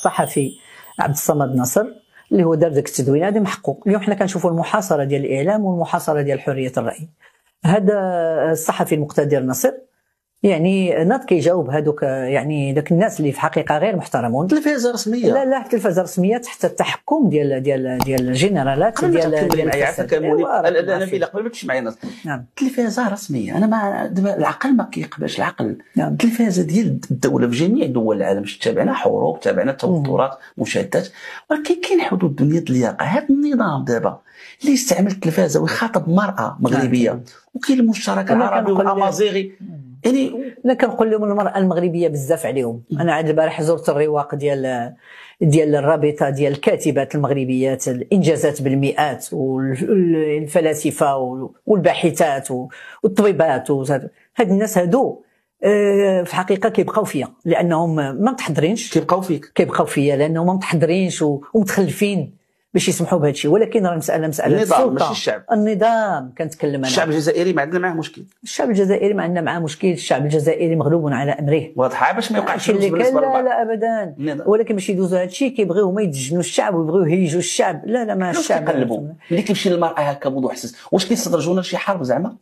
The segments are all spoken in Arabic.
الصحفي عبد الصمد نصر اللي هو دار ذاك التدوين هذا محقوق اليوم حنا كنشوفوا المحاصره ديال الاعلام والمحاصره ديال حريه الراي هذا الصحفي المقتدر نصر يعني ناط كيجاوب هذوك يعني ذاك الناس اللي في حقيقه غير محترمون تلفازه رسميه لا لا تلفازه رسميه تحت التحكم ديال ديال ديال الجنرالات ديال ديال انا بلا قبل ما تمشي إيه، معايا نعم التلفازه رسميه انا ما دابا العقل ما كيقبلش العقل نعم. التلفازه ديال الدوله في جميع دول العالم تابعنا حروب تابعنا توترات مشادات ولكن كاين حدود دنيا اللياقه هذا النظام دابا اللي يستعمل التلفازه ويخاطب مراه مغربيه نعم. وكاين المشترك العربي والامازيغي يعني انا كنقول لهم المراه المغربيه بزاف عليهم انا عاد البارح زرت الرواق ديال ديال الرابطه ديال الكاتبات المغربيات الانجازات بالمئات والفلاسفه والباحثات والطبيبات هاد الناس هادو آه، في الحقيقه كيبقاو فيا لانهم ما متحضرينش كيبقاو فيك كيبقاو فيا لانهم ما متحضرينش ومتخلفين باش يسمحوا بهذا الشيء ولكن راه مساله مساله النظام ماشي الشعب النظام كنتكلم انا الشعب الجزائري ما عندنا معاه مشكل الشعب الجزائري ما عندنا معاه مشكل الشعب الجزائري مغلوب على امره واضحه باش ما يوقعش اللي كان لا لا ابدا النظام. ولكن باش يدوزوا هذا الشيء كيبغيو هما يدجنوا الشعب ويبغيو يهيجوا الشعب لا لا ما الشعب كيقلبوا ملي كيمشي للمراه هكا موضوع حساس واش كيستدرجونا لشي حرب زعما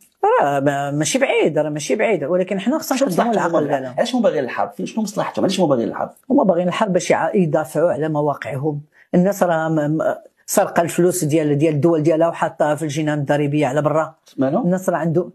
راه ماشي بعيد راه ماشي بعيد ولكن حنا خصنا نخدموا العقل ديالنا علاش هما باغيين الحرب شنو مصلحتهم علاش هما باغيين الحرب هما باغيين الحرب باش يدافعوا على مواقعهم الناس راه سرق الفلوس ديال ديال الدول ديالها وحطها في الجنان الضريبيه على برا الناس راه عنده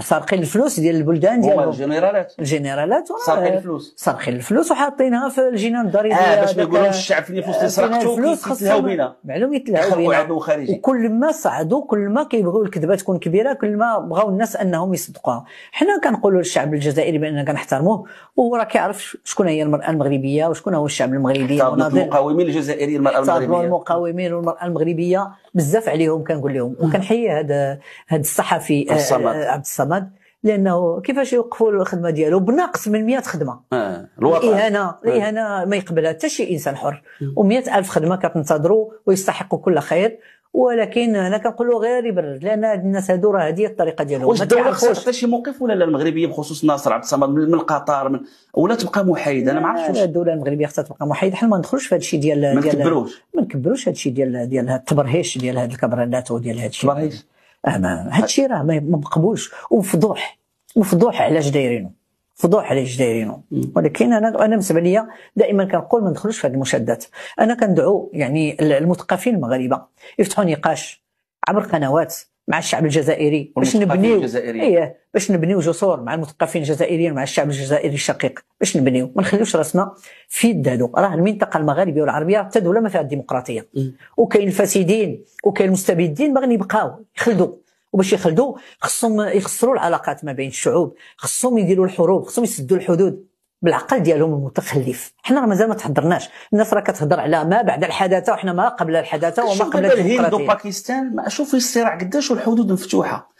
سارقين الفلوس ديال البلدان ديالهم الجنرالات الجنرالات سارقين الفلوس سارقين الفلوس وحاطينها في الجنان الضريبي اه باش ما يقولوش الشعب اللي الفلوس اللي سرقتو يتلهاو بينا معلوم يتلهاو بينا عدو خارجي وكل ما صعدوا كل ما كيبغيو الكذبه تكون كبيره كل ما بغاو الناس انهم يصدقوها حنا كنقولوا للشعب الجزائري باننا كنحترموه وهو راه كيعرف شكون هي المراه المغربيه وشكون هو الشعب المغربي المقاومين الجزائريين المراه المغربيه المقاومين والمراه المغربيه بزاف عليهم كنقول لهم وكنحيي هذا هذا الصحفي آه، آه، عبد الصمد لانه كيفاش يوقفوا الخدمه ديالو بناقص من 100 خدمه آه. الاهانه الاهانه آه. ما يقبلها حتى شي انسان حر و ألف خدمه كتنتظروا ويستحقوا كل خير ولكن انا كنقولوا غير يبرد لان هاد الناس هادو راه هذه الطريقه ديالهم واش الدوله خصها شي موقف ولا لا المغربيه بخصوص ناصر عبد الصمد من قطر من ولا تبقى محايده انا ما عرفتش واش الدوله المغربيه خصها تبقى محايده حنا ما ندخلوش في هذا الشيء ديال ما نكبروش ما نكبروش هذا الشيء ديال ديال التبرهيش ديال هاد الكبرانات وديال هاد الشيء التبرهيش هذا الشيء راه ما مقبولش وفضوح وفضوح علاش دايرينه فضوح على الجزائريين ولكن انا انا بالنسبه لي دائما كنقول ما ندخلوش في هذه المشادات انا كندعو يعني المثقفين المغاربه يفتحوا نقاش عبر قنوات مع الشعب الجزائري باش نبنيو ايه باش نبنيو جسور مع المثقفين الجزائريين مع الشعب الجزائري الشقيق باش نبنيو ما نخليوش راسنا في يد هادو راه المنطقه المغاربيه والعربيه حتى دوله ما فيها الديمقراطيه وكاين الفاسدين وكاين المستبدين باغيين يبقاو يخلدوا وباش يخلدوا خصهم يخسروا العلاقات ما بين الشعوب خصهم يديروا الحروب خصهم يسدوا الحدود بالعقل ديالهم المتخلف حنا راه مازال ما تحضرناش الناس راه كتهضر على ما بعد الحداثه وحنا ما قبل الحداثه وما قبل الهند وباكستان ما شوف الصراع قداش والحدود مفتوحه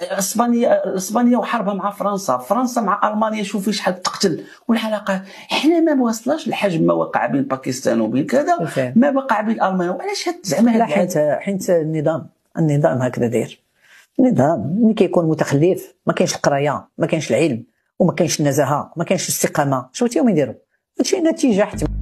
اسبانيا اسبانيا وحربها مع فرنسا فرنسا مع المانيا شوفي شحال تقتل والعلاقات حنا ما وصلناش الحجم ما وقع بين باكستان وبين كذا إيه ما وقع بين المانيا وعلاش زعما لا حيت حيت النظام النظام هكذا داير نظام ملي كيكون متخلف ما كاينش القرايه ما كاينش العلم وما كاينش النزاهه ما كاينش الاستقامه شنو تيوم يديروا هادشي نتيجه حتما